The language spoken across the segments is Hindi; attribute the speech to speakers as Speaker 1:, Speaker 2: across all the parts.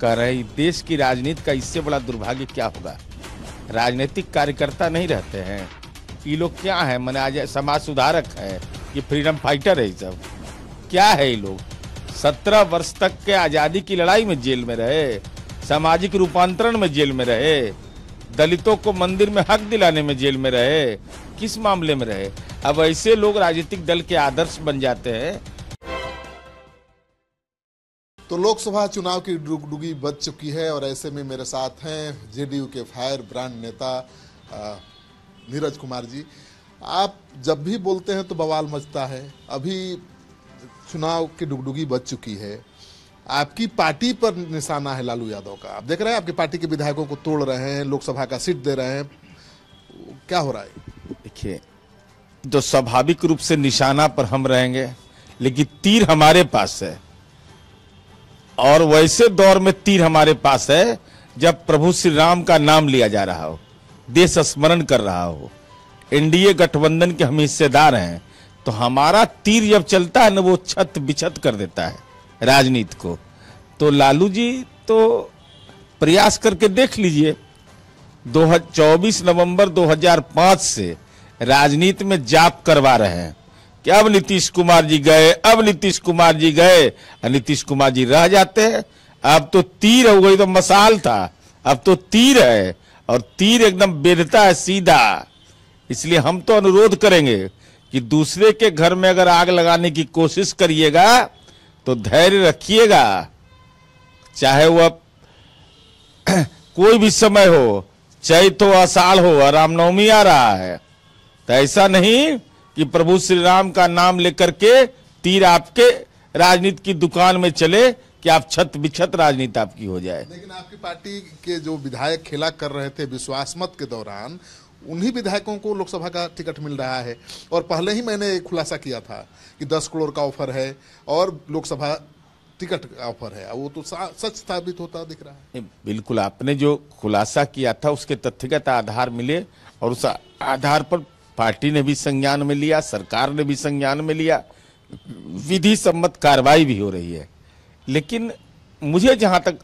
Speaker 1: कह रहे देश की राजनीति का इससे बड़ा दुर्भाग्य क्या होगा राजनीतिक कार्यकर्ता नहीं रहते हैं ये लोग क्या है मैंने आज समाज सुधारक है ये फ्रीडम फाइटर है सब क्या है ये लोग सत्रह वर्ष तक के आज़ादी की लड़ाई में जेल में रहे सामाजिक रूपांतरण में जेल में रहे दलितों को मंदिर में हक दिलाने में जेल में रहे किस मामले में रहे अब ऐसे लोग राजनीतिक दल के आदर्श बन जाते
Speaker 2: हैं तो लोकसभा चुनाव की डुगडुगी बच चुकी है और ऐसे में मेरे साथ हैं जेडीयू के फायर ब्रांड नेता नीरज कुमार जी आप जब भी बोलते हैं तो बवाल मचता है अभी चुनाव की डुगडुगी बच चुकी है आपकी पार्टी पर निशाना है लालू यादव का आप देख रहे हैं आपकी पार्टी के विधायकों को तोड़ रहे हैं लोकसभा का सीट दे रहे हैं क्या हो रहा है
Speaker 1: देखिए जो स्वाभाविक रूप से निशाना पर हम रहेंगे लेकिन तीर हमारे पास है और वैसे दौर में तीर हमारे पास है जब प्रभु श्री राम का नाम लिया जा रहा हो देश स्मरण कर रहा हो एनडीए गठबंधन के हम हिस्सेदार हैं तो हमारा तीर जब चलता है ना वो छत बिछत कर देता है राजनीति को तो लालू जी तो प्रयास करके देख लीजिए दो चौबीस नवंबर 2005 से राजनीति में जाप करवा रहे हैं कि अब नीतीश कुमार जी गए अब नीतीश कुमार जी गए नीतीश कुमार जी रह जाते हैं अब तो तीर हो गई तो मसाल था अब तो तीर है और तीर एकदम बेधता है सीधा इसलिए हम तो अनुरोध करेंगे कि दूसरे के घर में अगर आग लगाने की कोशिश करिएगा तो धैर्य रखिएगा चाहे वह कोई भी समय हो चैत हो अषाढ़ हो रामनवमी आ रहा है तो ऐसा नहीं ये प्रभु श्री राम का नाम लेकर के तीर आपके राजनीति की दुकान में चले कि आप छत बिछत राजनीति आपकी
Speaker 2: हो जाए लेकिन आपकी पार्टी के जो विधायक खेला कर रहे थे विश्वास मत के दौरान उन्हीं विधायकों को लोकसभा का टिकट मिल रहा है और पहले ही मैंने एक खुलासा किया था कि दस करोड़ का ऑफर है और लोकसभा टिकट का ऑफर है वो तो सच साबित होता दिख रहा है
Speaker 1: बिल्कुल आपने जो खुलासा किया था उसके तथ्यगत आधार मिले और उस आधार पर पार्टी ने भी संज्ञान में लिया सरकार ने भी संज्ञान में लिया विधि सम्मत कार्रवाई भी हो रही है लेकिन मुझे जहाँ तक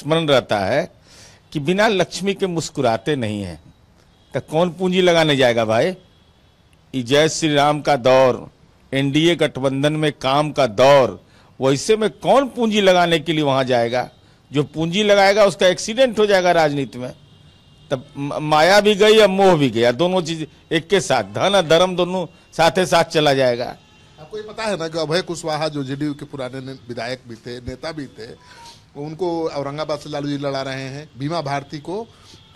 Speaker 1: स्मरण रहता है कि बिना लक्ष्मी के मुस्कुराते नहीं हैं तो कौन पूंजी लगाने जाएगा भाई जय श्री राम का दौर एनडीए गठबंधन में काम का दौर वैसे में कौन पूंजी लगाने के लिए वहाँ जाएगा जो पूंजी लगाएगा उसका एक्सीडेंट हो जाएगा राजनीति में तब माया भी गई और मोह भी गया दोनों चीज एक के साथ धन और धर्म दोनों साथ साथ चला
Speaker 2: जाएगा आपको ये पता है ना कि अभय कुशवाहा जो जेडीयू के पुराने विधायक भी थे नेता भी थे उनको औरंगाबाद से लालू जी लड़ा रहे हैं बीमा भारती को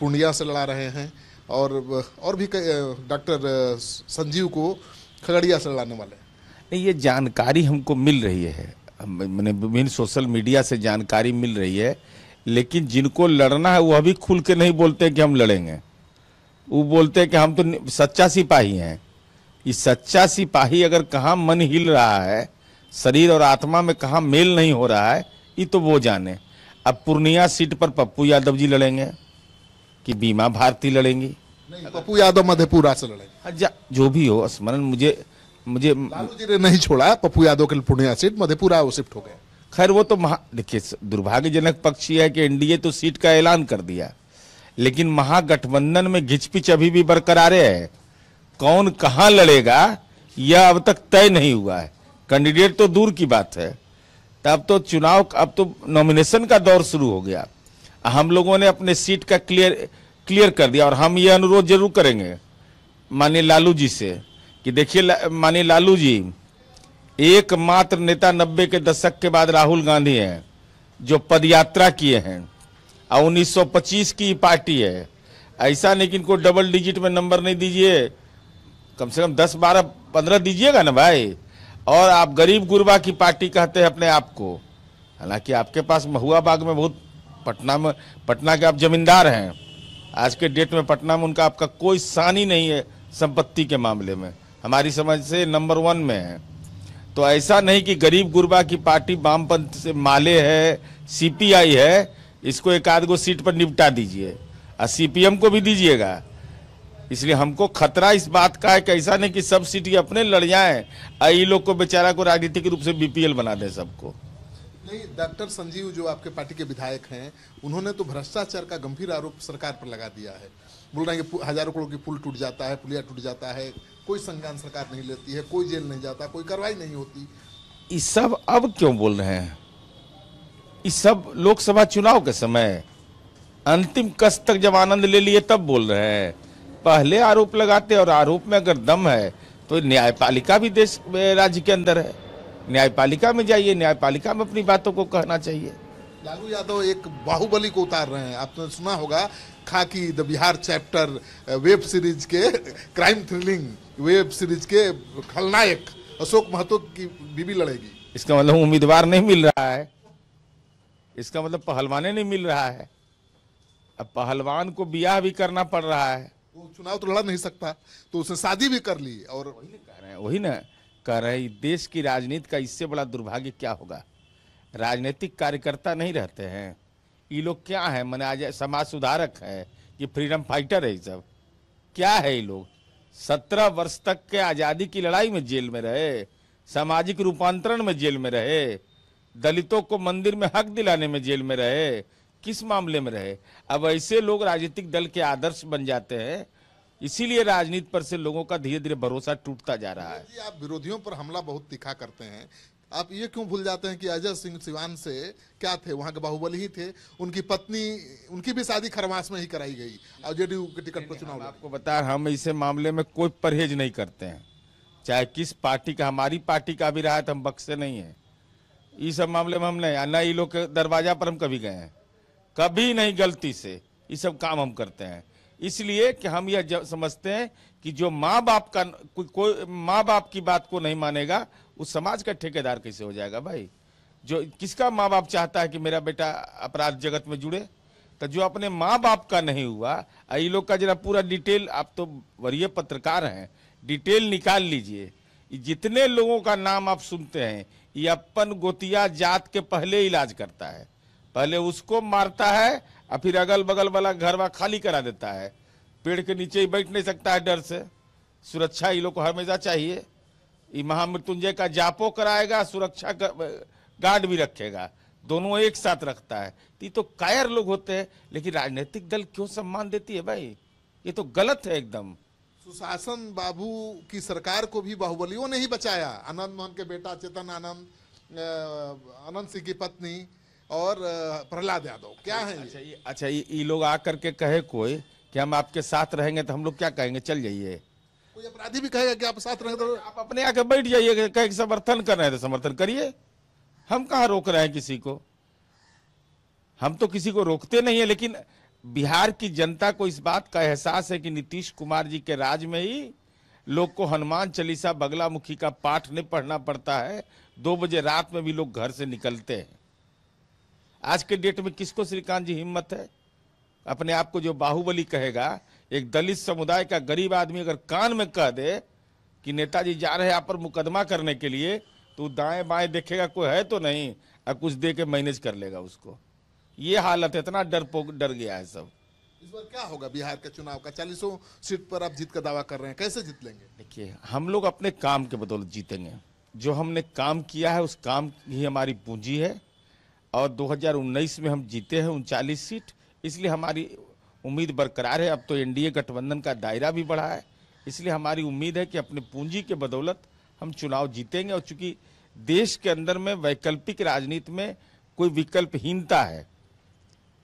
Speaker 2: पूर्णिया से लड़ा रहे हैं और और भी डॉक्टर संजीव को खगड़िया से लड़ाने वाले हैं
Speaker 1: नहीं ये जानकारी हमको मिल रही है मैंने विभिन्न सोशल मीडिया से जानकारी मिल रही है लेकिन जिनको लड़ना है वह भी खुल के नहीं बोलते कि हम लड़ेंगे वो बोलते कि हम तो सच्चा सिपाही हैं ये सच्चा सिपाही अगर कहाँ मन हिल रहा है शरीर और आत्मा में कहाँ मेल नहीं हो रहा है ये तो वो जाने अब पूर्णिया सीट पर पप्पू यादव जी लड़ेंगे कि बीमा भारती
Speaker 2: लड़ेंगी पप्पू यादव मधेपुरा से लड़ेंगे अच्छा जो भी हो स्मरण मुझे मुझे लालू जी ने नहीं छोड़ा पप्पू यादव के पूर्णिया सीट मधेपुरा वो शिफ्ट हो गए खैर वो तो महा देखिए
Speaker 1: दुर्भाग्यजनक पक्ष यह है कि एनडीए तो सीट का ऐलान कर दिया लेकिन महागठबंधन में घिचपिच अभी भी बरकरार है कौन कहाँ लड़ेगा यह अब तक तय नहीं हुआ है कैंडिडेट तो दूर की बात है तब तो चुनाव अब तो नॉमिनेशन का दौर शुरू हो गया हम लोगों ने अपने सीट का क्लियर क्लियर कर दिया और हम ये अनुरोध जरूर करेंगे माननीय लालू जी से कि देखिए माननीय लालू जी एकमात्र नेता नब्बे के दशक के बाद राहुल गांधी हैं जो पदयात्रा किए हैं और 1925 की पार्टी है ऐसा नहीं कि इनको डबल डिजिट में नंबर नहीं दीजिए कम से कम 10 12 15 दीजिएगा ना भाई और आप गरीब गुरबा की पार्टी कहते हैं अपने आप को हालांकि आपके पास महुआ बाग में बहुत पटना में पटना के आप जमींदार हैं आज के डेट में पटना में उनका आपका कोई सानी नहीं है संपत्ति के मामले में हमारी समझ से नंबर वन में है तो ऐसा नहीं कि गरीब गुरबा की पार्टी वामपंथ से माले है सीपीआई है इसको एक आध गो सीट पर निपटा दीजिए और सीपीएम को भी दीजिएगा इसलिए हमको खतरा इस बात का है कि ऐसा नहीं कि सब सीट ये अपने लड़ जाएं और लोग को बेचारा को राजनीतिक रूप से बीपीएल बना दें सबको
Speaker 2: नहीं डॉक्टर संजीव जो आपके पार्टी के विधायक हैं उन्होंने तो भ्रष्टाचार का गंभीर आरोप सरकार पर लगा दिया है बोल रहे हैं कि हजारों करोड़ की पुल टूट जाता है पुलिया टूट जाता है कोई संज्ञान सरकार नहीं लेती है कोई जेल नहीं जाता कोई कार्रवाई नहीं होती
Speaker 1: इस सब अब क्यों बोल रहे हैं ये सब लोकसभा चुनाव के समय अंतिम कष्ट तक जब आनंद ले लिए तब बोल रहे हैं पहले आरोप लगाते और आरोप में अगर दम है तो न्यायपालिका भी देश राज्य के अंदर है न्यायपालिका में जाइए न्यायपालिका में अपनी बातों को कहना चाहिए
Speaker 2: लालू यादव एक बाहुबली को उतार रहे हैं आपने सुना होगा Khakee the Bihar chapter web series के क्राइम थ्रिलिंग वेब सीरीज के खलनायक अशोक महतो की बीबी लड़ेगी
Speaker 1: इसका मतलब उम्मीदवार नहीं मिल रहा है इसका मतलब पहलवाने नहीं मिल रहा है अब पहलवान को ब्याह भी करना पड़ रहा है
Speaker 2: वो चुनाव तो लड़ा नहीं सकता तो उसने शादी भी कर ली और
Speaker 1: वही ना कह रहे हैं देश की राजनीति का इससे बड़ा दुर्भाग्य क्या होगा राजनीतिक कार्यकर्ता नहीं रहते हैं ये लोग क्या है आज समाज सुधारक है ये फ्रीडम फाइटर है ये सब क्या है ये लोग सत्रह वर्ष तक के आज़ादी की लड़ाई में जेल में रहे सामाजिक रूपांतरण में जेल में रहे दलितों को मंदिर में हक दिलाने में जेल में रहे किस मामले में रहे अब ऐसे लोग राजनीतिक दल के आदर्श बन जाते हैं इसीलिए राजनीति पर से लोगों का धीरे धीरे भरोसा टूटता जा रहा है
Speaker 2: आप विरोधियों पर हमला बहुत तीखा करते हैं आप ये क्यों भूल जाते हैं कि अजय सिंह सिवान से क्या थे वहाँ के बाहुबली ही थे उनकी पत्नी उनकी भी शादी खरवास में ही कराई गई और जेडीयू के टिकट पर चुनाव आपको
Speaker 1: बता हम इसे मामले में कोई परहेज नहीं करते हैं चाहे किस पार्टी का हमारी पार्टी का भी रहा है तो हम बक्से नहीं है ये सब मामले में हम नहीं न ये लोग के दरवाजा पर हम कभी गए हैं कभी नहीं गलती से ये सब काम हम करते हैं इसलिए कि हम यह समझते हैं कि जो माँ बाप का कोई को, माँ बाप की बात को नहीं मानेगा उस समाज का ठेकेदार कैसे हो जाएगा भाई जो किसका माँ बाप चाहता है कि मेरा बेटा अपराध जगत में जुड़े तो जो अपने माँ बाप का नहीं हुआ ये लोग का जरा पूरा डिटेल आप तो वरीय पत्रकार हैं डिटेल निकाल लीजिए जितने लोगों का नाम आप सुनते हैं ये अपन गोतिया जात के पहले इलाज करता है पहले उसको मारता है और फिर अगल बगल वाला घर वा खाली करा देता है पेड़ के नीचे ही बैठ नहीं सकता है डर से सुरक्षा ये लोग को हमेशा चाहिए ये महामृत्युंजय का जापो कराएगा सुरक्षा का गार्ड भी रखेगा दोनों एक साथ रखता है ये तो कायर लोग होते हैं लेकिन राजनीतिक दल क्यों सम्मान देती है भाई ये तो गलत है एकदम
Speaker 2: सुशासन बाबू की सरकार को भी बाहुबलियों ने ही बचाया आनंद मोहन के बेटा चेतन आनंद आनंद सिंह की पत्नी और प्रहलाद यादव क्या है अच्छा ये
Speaker 1: अच्छा ये लोग आकर के कहे कोई कि हम आपके साथ रहेंगे तो हम लोग क्या कहेंगे चल जाइए
Speaker 2: कोई अपराधी भी कहेगा कि आप साथ रहेंगे तो आप अपने आके
Speaker 1: बैठ जाइए कहे समर्थन कर रहे हैं तो समर्थन करिए हम कहा रोक रहे हैं किसी को हम तो किसी को रोकते नहीं है लेकिन बिहार की जनता को इस बात का एहसास है कि नीतीश कुमार जी के राज में ही लोग को हनुमान चालीसा बगलामुखी का पाठ नहीं पढ़ना पड़ता है दो बजे रात में भी लोग घर से निकलते हैं आज के डेट में किसको श्रीकांत जी हिम्मत है अपने आप को जो बाहुबली कहेगा एक दलित समुदाय का गरीब आदमी अगर कान में कह दे कि नेताजी जा रहे आप पर मुकदमा करने के लिए तो दाएं बाएं देखेगा कोई है तो नहीं और कुछ दे के मैनेज कर लेगा उसको ये हालत है इतना डर डर गया है सब
Speaker 2: इस बार क्या होगा बिहार के चुनाव का चालीसों सीट पर आप जीत का दावा कर रहे हैं कैसे जीत लेंगे
Speaker 1: देखिए हम लोग अपने काम के बदौलत जीतेंगे जो हमने काम किया है उस काम ही हमारी पूंजी है और 2019 में हम जीते हैं उनचालीस सीट इसलिए हमारी उम्मीद बरकरार है अब तो एनडीए गठबंधन का दायरा भी बढ़ा है इसलिए हमारी उम्मीद है कि अपने पूंजी के बदौलत हम चुनाव जीतेंगे और चूंकि देश के अंदर में वैकल्पिक राजनीति में कोई विकल्पहीनता है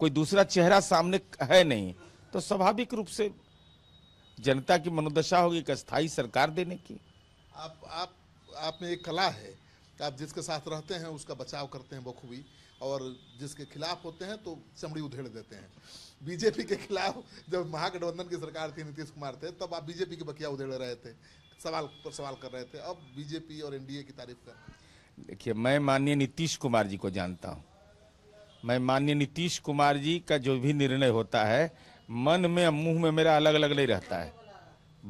Speaker 1: कोई दूसरा चेहरा सामने है नहीं तो स्वाभाविक रूप से जनता की मनोदशा होगी एक स्थायी सरकार देने की
Speaker 2: आप आप आप में एक कला है आप जिसके साथ रहते हैं उसका बचाव करते हैं बखूबी और जिसके खिलाफ होते हैं तो चमड़ी उधेड़ देते हैं बीजेपी के खिलाफ जब महागठबंधन की सरकार थी नीतीश कुमार थे तब आप बीजेपी के बकिया उधेड़ रहे थे सवाल पर सवाल कर रहे थे अब बीजेपी और एनडीए की तारीफ
Speaker 1: कर देखिए मैं माननीय नीतीश कुमार जी को जानता हूँ मैं माननीय नीतीश कुमार जी का जो भी निर्णय होता है मन में मुंह में मेरा अलग अलग नहीं रहता है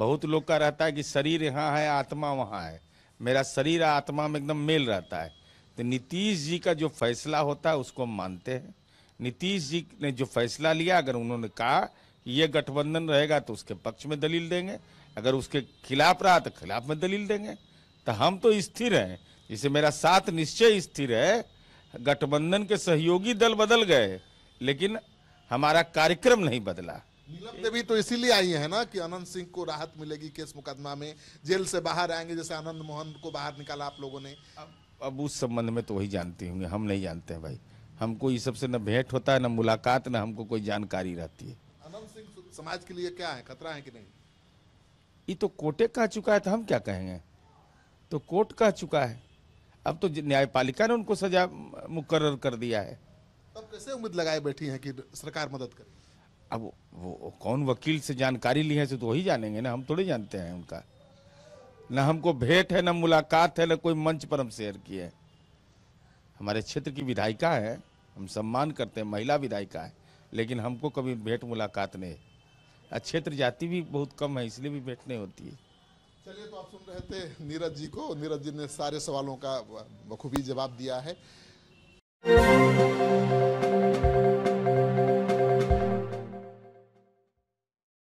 Speaker 1: बहुत लोग का रहता है कि शरीर यहाँ है आत्मा वहाँ है मेरा शरीर आत्मा में एकदम मेल रहता है तो नीतीश जी का जो फैसला होता है उसको हम मानते हैं नीतीश जी ने जो फैसला लिया अगर उन्होंने कहा यह गठबंधन रहेगा तो उसके पक्ष में दलील देंगे अगर उसके खिलाफ रहा तो खिलाफ में दलील देंगे तो हम तो स्थिर हैं जिसे मेरा साथ निश्चय स्थिर है गठबंधन के सहयोगी दल बदल गए लेकिन हमारा कार्यक्रम नहीं बदला
Speaker 2: नीलम देवी तो इसीलिए आई है ना कि अनंत सिंह को राहत मिलेगी केस मुकदमा में जेल से बाहर आएंगे जैसे आनंद मोहन को बाहर निकाला आप लोगों ने
Speaker 1: अब उस संबंध में तो वही जानती होंगे हम नहीं जानते हैं भाई हमको ये सबसे न भेंट होता है न मुलाकात न हमको कोई जानकारी रहती है
Speaker 2: अनंत सिंह समाज के लिए क्या है खतरा है कि नहीं
Speaker 1: ये तो कोर्टे कह चुका है तो हम क्या कहेंगे तो कोर्ट कह चुका है अब तो न्यायपालिका ने उनको सजा मुकर्र कर दिया है
Speaker 2: तब कैसे उम्मीद लगाए बैठी है कि सरकार मदद करे
Speaker 1: अब वो, वो कौन वकील से जानकारी ली है तो वही जानेंगे ना हम थोड़े जानते हैं उनका न हमको भेंट है न मुलाकात है न कोई मंच पर हम शेयर किए हैं हमारे क्षेत्र की विधायिका है हम सम्मान करते हैं महिला विधायिका है लेकिन हमको कभी भेंट मुलाकात नहीं क्षेत्र जाति भी बहुत कम है इसलिए भी भेंट नहीं होती है
Speaker 2: चलिए तो आप सुन रहे थे नीरज जी को नीरज जी ने सारे सवालों का बखूबी जवाब दिया है